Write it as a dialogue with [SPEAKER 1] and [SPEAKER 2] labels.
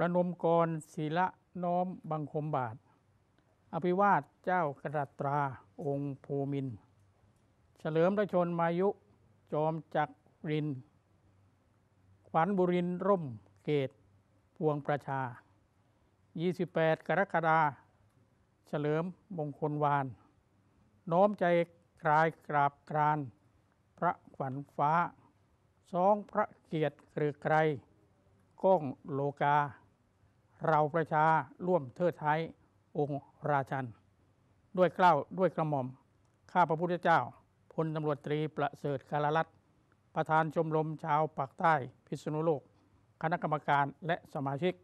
[SPEAKER 1] ประนมกรศีละน้อมบังคมบาท อภิวาทเจ้ากระตราองค์ภูมินเฉลิมระชนมายุจอมจักริน ขวัญบุรินร่มเกตพวงประชา 28 กรกฎาเฉลิมมงคลวาน น้อมใจกลายกราบกราน พระขวัญฟ้าสองพระเกียรติเกลือไกรก้องโลกาเราประชาร่วมเทิดท้ายองค์ราชัน ด้วยเกล้าด้วยกระหม่อม ข้าพระพุทธเจ้าพลตำรวจตรีประเสริฐกาลรัตประธานชมรมชาวปากใต้ พิษณุโลก คณะกรรมการและสมาชิก